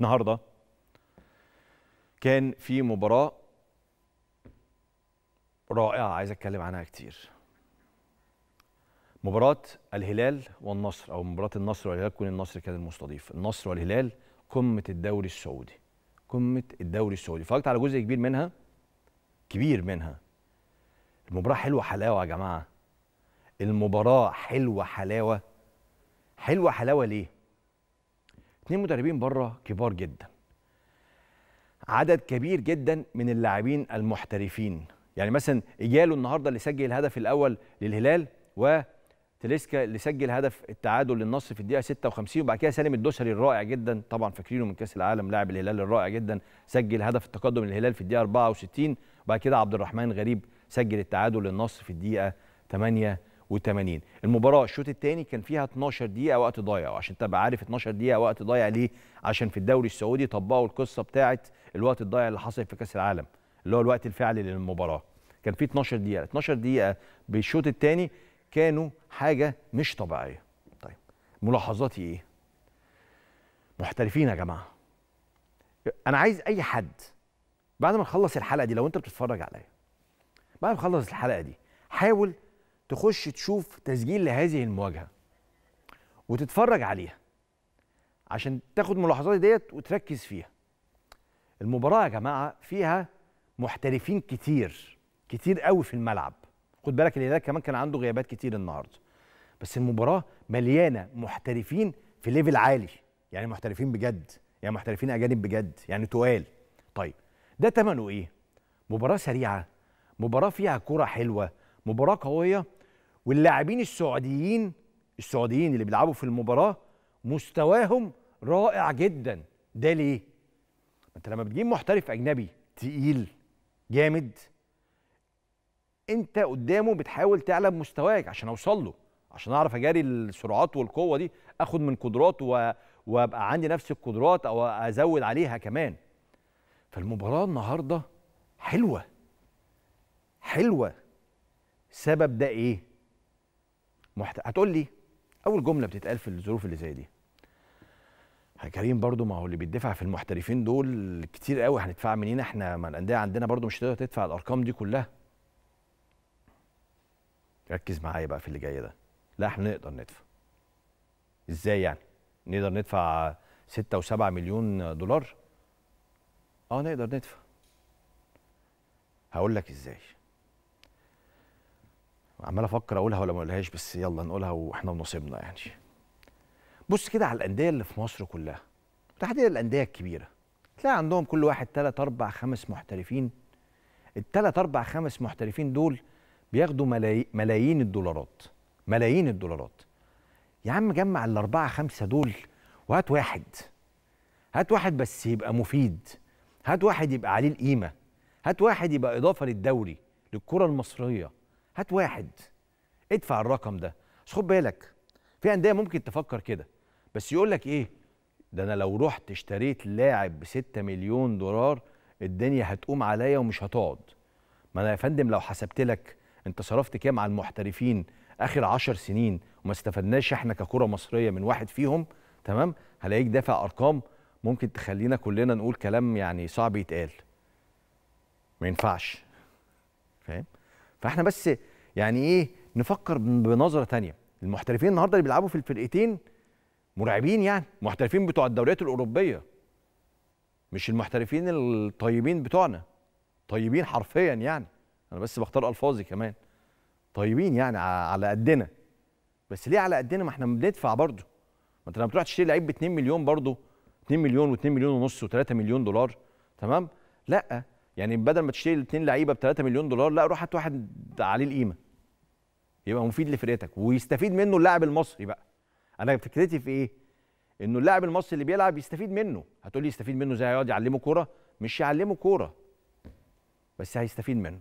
النهارده كان في مباراه رائعه عايز اتكلم عنها كتير مباراه الهلال والنصر او مباراه النصر والهلال كون النصر كان المستضيف النصر والهلال قمه الدوري السعودي قمه الدوري السعودي اتفرجت على جزء كبير منها كبير منها المباراه حلوه حلاوه يا جماعه المباراه حلوه حلاوه حلوه حلاوه ليه اتنين مدربين بره كبار جدا عدد كبير جدا من اللاعبين المحترفين يعني مثلا ايجالو النهارده اللي سجل الهدف الاول للهلال تليسكا اللي سجل هدف التعادل للنصر في الدقيقه 56 وبعد كده سالم الدوسري الرائع جدا طبعا فاكرينه من كاس العالم لاعب الهلال الرائع جدا سجل هدف التقدم للهلال في الدقيقه 64 وبعد كده عبد الرحمن غريب سجل التعادل للنصر في الدقيقه 8 وثمانين المباراه الشوط الثاني كان فيها 12 دقيقه وقت ضايع وعشان تبقى عارف 12 دقيقه وقت ضايع ليه عشان في الدوري السعودي طبقوا القصه بتاعه الوقت الضايع اللي حصل في كاس العالم اللي هو الوقت الفعلي للمباراه كان في 12 دقيقه 12 دقيقه بالشوط الثاني كانوا حاجه مش طبيعيه طيب ملاحظاتي ايه محترفين يا جماعه انا عايز اي حد بعد ما نخلص الحلقه دي لو انت بتتفرج عليا بعد ما نخلص الحلقه دي حاول تخش تشوف تسجيل لهذه المواجهه وتتفرج عليها عشان تاخد ملاحظاتي ديت وتركز فيها المباراه يا جماعه فيها محترفين كتير كتير قوي في الملعب خد بالك الهلال كمان كان عنده غيابات كتير النهارده بس المباراه مليانه محترفين في ليفل عالي يعني محترفين بجد يعني محترفين اجانب بجد يعني تقال طيب ده ثمنه ايه مباراه سريعه مباراه فيها كره حلوه مباراه قويه واللاعبين السعوديين السعوديين اللي بيلعبوا في المباراه مستواهم رائع جدا ده ليه انت لما بتجيب محترف اجنبي تقيل جامد انت قدامه بتحاول تعلى مستواك عشان اوصل له عشان اعرف اجاري السرعات والقوه دي اخد من قدراته و... وابقى عندي نفس القدرات او ازود عليها كمان فالمباراه النهارده حلوه حلوه سبب ده ايه محت... هتقول لي اول جمله بتتقال في الظروف اللي زي دي يا كريم برضو ما هو اللي بيدفع في المحترفين دول كتير قوي هندفع منين احنا ما الانديه عندنا برضو مش هتقدر تدفع الارقام دي كلها ركز معايا بقى في اللي جاي ده لا احنا نقدر ندفع ازاي يعني نقدر ندفع 6 و7 مليون دولار اه نقدر ندفع هقول لك ازاي عمال افكر اقولها ولا ما اقولهاش بس يلا نقولها واحنا بنصيبنا يعني بص كده على الانديه اللي في مصر كلها تحديدا الانديه الكبيره تلاقي عندهم كل واحد ثلاث اربع خمس محترفين الثلاث اربع خمس محترفين دول بياخدوا ملاي... ملايين الدولارات ملايين الدولارات يا عم جمع الاربعه خمسه دول وهات واحد هات واحد بس يبقى مفيد هات واحد يبقى عليه القيمه هات واحد يبقى اضافه للدوري للكره المصريه هات واحد ادفع الرقم ده بس خد بالك في انديه ممكن تفكر كده بس يقول لك ايه ده انا لو رحت اشتريت لاعب ب 6 مليون دولار الدنيا هتقوم عليا ومش هتقعد ما انا يا فندم لو حسبت لك انت صرفت كام على المحترفين اخر 10 سنين وما استفدناش احنا ككره مصريه من واحد فيهم تمام هلاقيك دافع ارقام ممكن تخلينا كلنا نقول كلام يعني صعب يتقال ما ينفعش فاهم فاحنا بس يعني ايه نفكر بنظره تانية المحترفين النهارده اللي بيلعبوا في الفرقتين مرعبين يعني محترفين بتوع الدوريات الاوروبيه مش المحترفين الطيبين بتوعنا طيبين حرفيا يعني انا بس بختار الفاظي كمان طيبين يعني على قدنا بس ليه على قدنا ما احنا بندفع برضه ما انت لما بتروح تشتري لعيب ب 2 مليون برضه 2 مليون و2 مليون ونص و3 مليون دولار تمام لا يعني بدل ما تشتري الاثنين لعيبه ب 3 مليون دولار لا روح هات واحد عليه القيمه يبقى مفيد لفرقتك ويستفيد منه اللاعب المصري بقى انا فكرتي في ايه انه اللاعب المصري اللي بيلعب يستفيد منه هتقول لي يستفيد منه زي هيقعد يعلمه كوره مش يعلمه كوره بس هيستفيد منه